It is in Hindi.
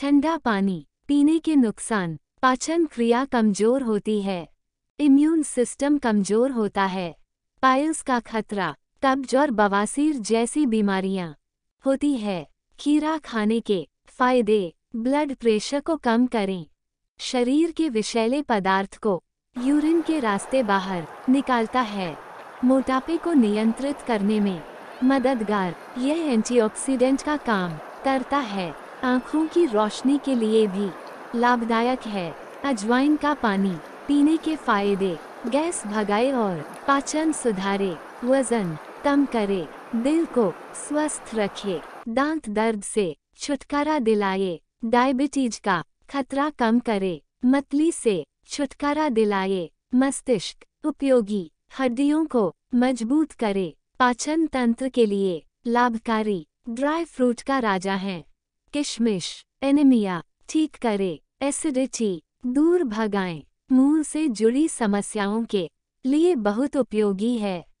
ठंडा पानी पीने के नुकसान पाचन क्रिया कमजोर होती है इम्यून सिस्टम कमजोर होता है पायल्स का खतरा कब्ज और बवासीर जैसी बीमारियां होती है खीरा खाने के फायदे ब्लड प्रेशर को कम करें शरीर के विषैले पदार्थ को यूरिन के रास्ते बाहर निकालता है मोटापे को नियंत्रित करने में मददगार यह एंटीऑक्सीडेंट का काम करता है आँखों की रोशनी के लिए भी लाभदायक है अजवाइन का पानी पीने के फायदे गैस भगाए और पाचन सुधारे वजन कम करे दिल को स्वस्थ रखे दांत दर्द से छुटकारा दिलाए डायबिटीज का खतरा कम करे मतली से छुटकारा दिलाए मस्तिष्क उपयोगी हड्डियों को मजबूत करे पाचन तंत्र के लिए लाभकारी ड्राई फ्रूट का राजा है किशमिश एनिमिया ठीक करे एसिडिटी दूर भगाएं मुंह से जुड़ी समस्याओं के लिए बहुत उपयोगी है